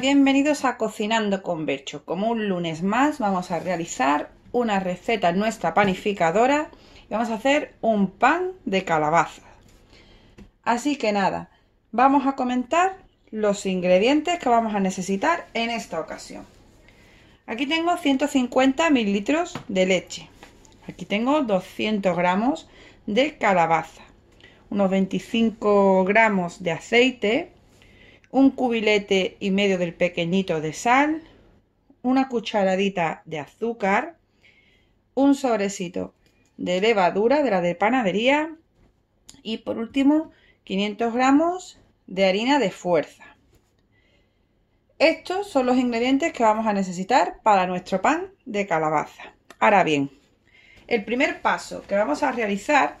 Bienvenidos a Cocinando con becho Como un lunes más vamos a realizar una receta en nuestra panificadora y vamos a hacer un pan de calabaza. Así que nada, vamos a comentar los ingredientes que vamos a necesitar en esta ocasión. Aquí tengo 150 mililitros de leche. Aquí tengo 200 gramos de calabaza. Unos 25 gramos de aceite un cubilete y medio del pequeñito de sal, una cucharadita de azúcar, un sobrecito de levadura de la de panadería y por último 500 gramos de harina de fuerza. Estos son los ingredientes que vamos a necesitar para nuestro pan de calabaza. Ahora bien, el primer paso que vamos a realizar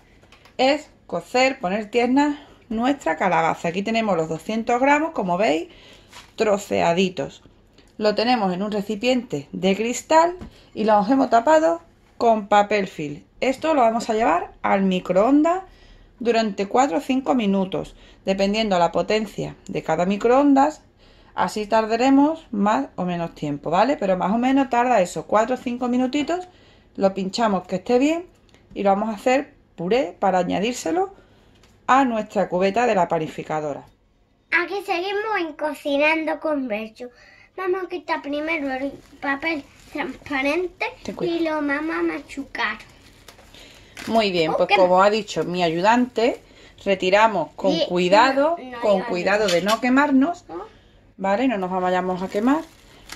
es cocer, poner tierna nuestra calabaza. Aquí tenemos los 200 gramos, como veis, troceaditos. Lo tenemos en un recipiente de cristal y lo hemos tapado con papel film. Esto lo vamos a llevar al microondas durante 4 o 5 minutos, dependiendo la potencia de cada microondas. Así tardaremos más o menos tiempo, ¿vale? Pero más o menos tarda eso, 4 o 5 minutitos. Lo pinchamos que esté bien y lo vamos a hacer puré para añadírselo a nuestra cubeta de la panificadora. Aquí seguimos en cocinando con Bercho. Vamos a quitar primero el papel transparente y lo vamos a machucar. Muy bien, pues como ha dicho mi ayudante, retiramos con cuidado, con cuidado de no quemarnos, ¿vale? No nos vayamos a quemar.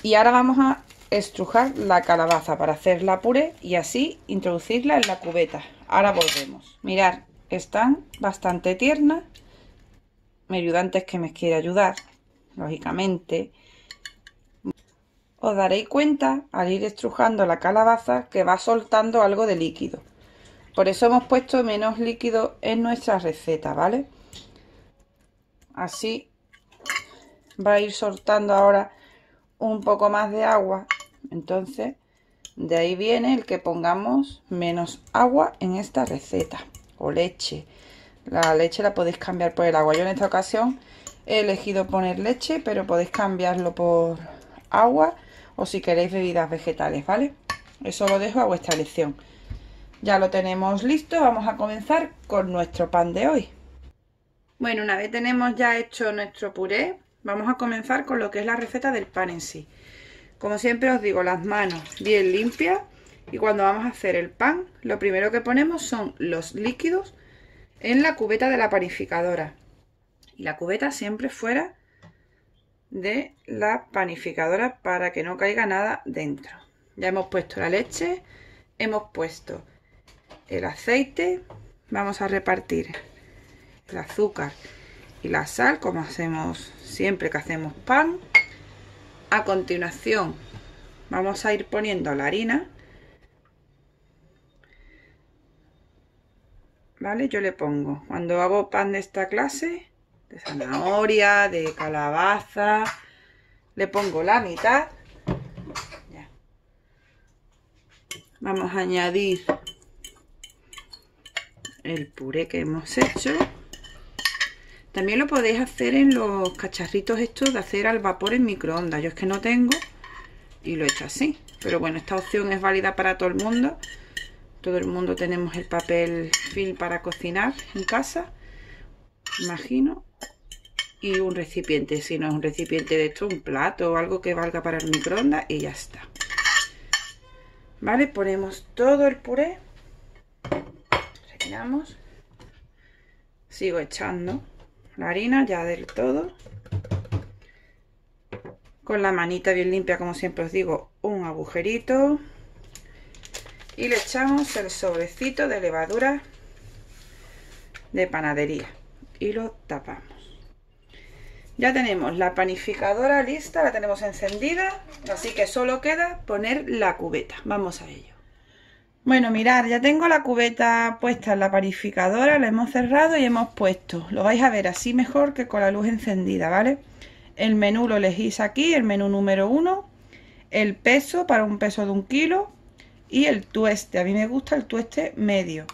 Y ahora vamos a estrujar la calabaza para hacer la puré y así introducirla en la cubeta. Ahora volvemos. Mirar, están bastante tiernas. Mi ayudante es que me quiere ayudar, lógicamente. Os daréis cuenta al ir estrujando la calabaza que va soltando algo de líquido. Por eso hemos puesto menos líquido en nuestra receta, ¿vale? Así va a ir soltando ahora un poco más de agua. Entonces, de ahí viene el que pongamos menos agua en esta receta o leche. La leche la podéis cambiar por el agua. Yo en esta ocasión he elegido poner leche, pero podéis cambiarlo por agua o si queréis bebidas vegetales, ¿vale? Eso lo dejo a vuestra elección. Ya lo tenemos listo, vamos a comenzar con nuestro pan de hoy. Bueno, una vez tenemos ya hecho nuestro puré, vamos a comenzar con lo que es la receta del pan en sí. Como siempre os digo, las manos bien limpias y cuando vamos a hacer el pan, lo primero que ponemos son los líquidos en la cubeta de la panificadora. Y la cubeta siempre fuera de la panificadora para que no caiga nada dentro. Ya hemos puesto la leche, hemos puesto el aceite, vamos a repartir el azúcar y la sal como hacemos siempre que hacemos pan. A continuación vamos a ir poniendo la harina ¿vale? Yo le pongo, cuando hago pan de esta clase, de zanahoria, de calabaza, le pongo la mitad. Vamos a añadir el puré que hemos hecho. También lo podéis hacer en los cacharritos estos de hacer al vapor en microondas. Yo es que no tengo y lo he hecho así. Pero bueno, esta opción es válida para todo el mundo. Todo el mundo tenemos el papel film para cocinar en casa, imagino. Y un recipiente, si no es un recipiente de esto, un plato o algo que valga para el microondas y ya está. ¿Vale? Ponemos todo el puré. Rellenamos. Sigo echando la harina ya del todo. Con la manita bien limpia, como siempre os digo, un agujerito y le echamos el sobrecito de levadura de panadería y lo tapamos ya tenemos la panificadora lista la tenemos encendida así que solo queda poner la cubeta vamos a ello bueno, mirad, ya tengo la cubeta puesta en la panificadora, la hemos cerrado y hemos puesto. Lo vais a ver así mejor que con la luz encendida, ¿vale? El menú lo elegís aquí, el menú número uno el peso para un peso de un kilo, y el tueste. A mí me gusta el tueste medio.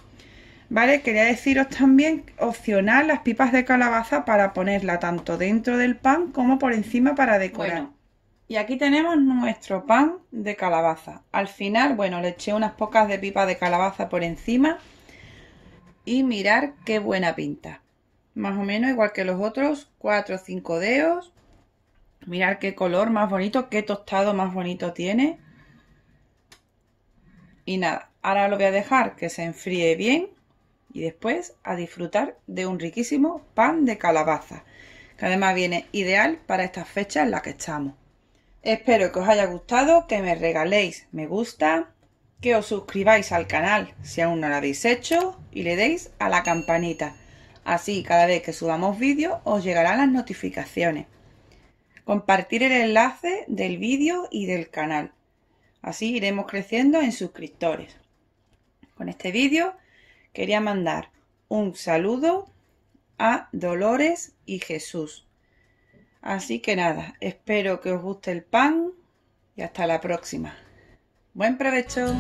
¿Vale? Quería deciros también opcional las pipas de calabaza para ponerla tanto dentro del pan como por encima para decorar. y aquí tenemos nuestro pan de calabaza. Al final, bueno, le eché unas pocas de pipas de calabaza por encima y mirar qué buena pinta. Más o menos igual que los otros, 4 o 5 dedos. Mirar qué color más bonito, qué tostado más bonito tiene. Y nada, ahora lo voy a dejar que se enfríe bien y después a disfrutar de un riquísimo pan de calabaza, que además viene ideal para estas fechas en las que estamos. Espero que os haya gustado, que me regaléis me gusta, que os suscribáis al canal si aún no lo habéis hecho y le deis a la campanita. Así cada vez que subamos vídeo os llegarán las notificaciones. Compartir el enlace del vídeo y del canal Así iremos creciendo en suscriptores. Con este vídeo quería mandar un saludo a Dolores y Jesús. Así que nada, espero que os guste el pan y hasta la próxima. Buen provecho.